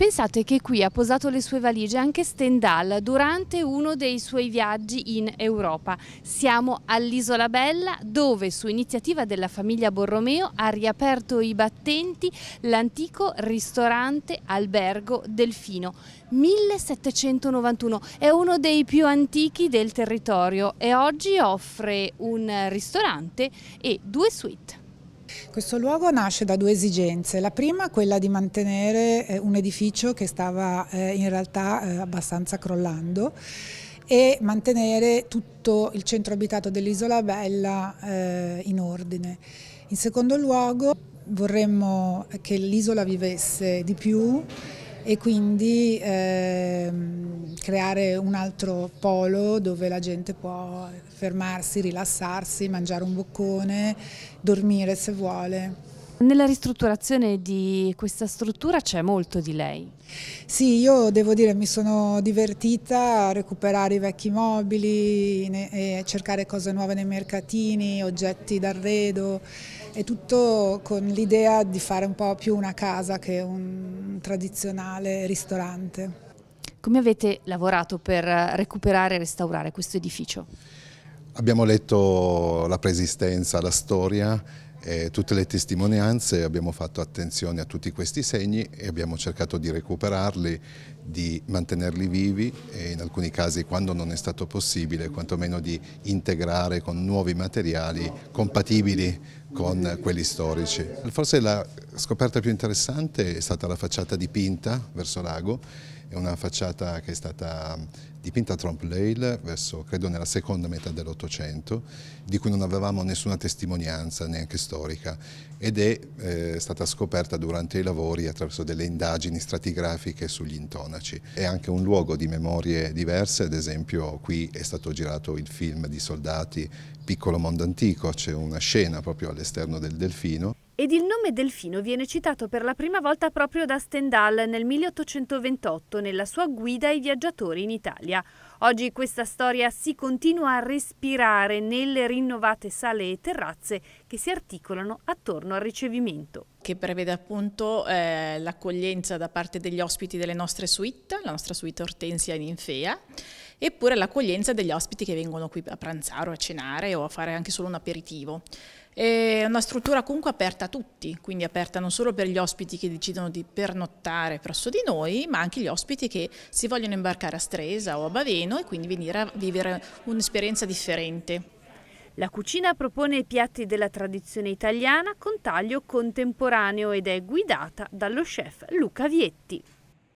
Pensate che qui ha posato le sue valigie anche Stendhal durante uno dei suoi viaggi in Europa. Siamo all'Isola Bella dove su iniziativa della famiglia Borromeo ha riaperto i battenti l'antico ristorante albergo Delfino. 1791 è uno dei più antichi del territorio e oggi offre un ristorante e due suite. Questo luogo nasce da due esigenze. La prima quella di mantenere eh, un edificio che stava eh, in realtà eh, abbastanza crollando e mantenere tutto il centro abitato dell'Isola Bella in ordine. In secondo luogo vorremmo che l'isola vivesse di più e quindi ehm, creare un altro polo dove la gente può fermarsi, rilassarsi, mangiare un boccone, dormire se vuole. Nella ristrutturazione di questa struttura c'è molto di lei. Sì, io devo dire mi sono divertita a recuperare i vecchi mobili, e cercare cose nuove nei mercatini, oggetti d'arredo e tutto con l'idea di fare un po' più una casa che un, tradizionale ristorante. Come avete lavorato per recuperare e restaurare questo edificio? Abbiamo letto la preesistenza, la storia, eh, tutte le testimonianze, abbiamo fatto attenzione a tutti questi segni e abbiamo cercato di recuperarli, di mantenerli vivi e in alcuni casi quando non è stato possibile quantomeno di integrare con nuovi materiali compatibili con quelli storici. Forse la scoperta più interessante è stata la facciata dipinta verso lago, è una facciata che è stata mm, dipinta a Trompe l'Oeil, credo nella seconda metà dell'Ottocento, di cui non avevamo nessuna testimonianza, neanche storica, ed è eh, stata scoperta durante i lavori attraverso delle indagini stratigrafiche sugli intonaci. È anche un luogo di memorie diverse, ad esempio qui è stato girato il film di soldati piccolo mondo antico, c'è una scena proprio all'esterno del delfino ed il nome Delfino viene citato per la prima volta proprio da Stendhal nel 1828 nella sua Guida ai viaggiatori in Italia. Oggi questa storia si continua a respirare nelle rinnovate sale e terrazze che si articolano attorno al ricevimento che prevede appunto eh, l'accoglienza da parte degli ospiti delle nostre suite, la nostra suite Ortensia in Infea, eppure l'accoglienza degli ospiti che vengono qui a pranzare o a cenare o a fare anche solo un aperitivo. È una struttura comunque aperta a tutti, quindi aperta non solo per gli ospiti che decidono di pernottare presso di noi, ma anche gli ospiti che si vogliono imbarcare a Stresa o a Baveno e quindi venire a vivere un'esperienza differente. La cucina propone i piatti della tradizione italiana con taglio contemporaneo ed è guidata dallo chef Luca Vietti.